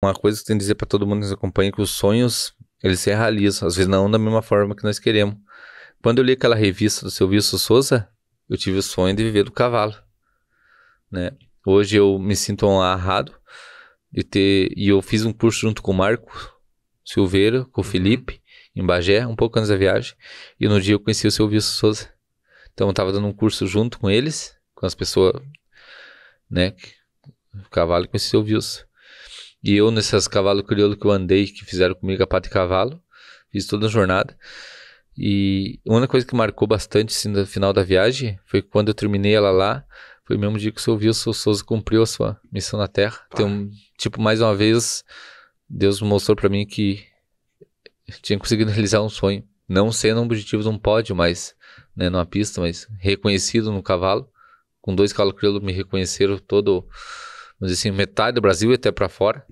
Uma coisa que tem que dizer para todo mundo que nos acompanha é que os sonhos, eles se realizam, às vezes não da mesma forma que nós queremos. Quando eu li aquela revista do seu Wilson Souza, eu tive o sonho de viver do cavalo, né? Hoje eu me sinto honrado de ter, e eu fiz um curso junto com o Marco Silveira, com o uhum. Felipe, em Bagé, um pouco antes da viagem, e no dia eu conheci o seu Wilson Souza. Então eu estava dando um curso junto com eles, com as pessoas, né, o cavalo conheceu o Wilson. E eu, nesses cavalos crioulo que eu andei, que fizeram comigo a pata de cavalo, fiz toda a jornada. E uma coisa que marcou bastante assim, no final da viagem foi quando eu terminei ela lá. Foi o mesmo dia que o senhor viu, o seu Souza cumpriu a sua missão na Terra. Então, tipo, mais uma vez, Deus mostrou para mim que tinha conseguido realizar um sonho. Não sendo um objetivo de um pódio, mas, né, numa pista, mas reconhecido no cavalo. Com dois cavalos crioulos me reconheceram todo vamos dizer assim, metade do Brasil e até para fora.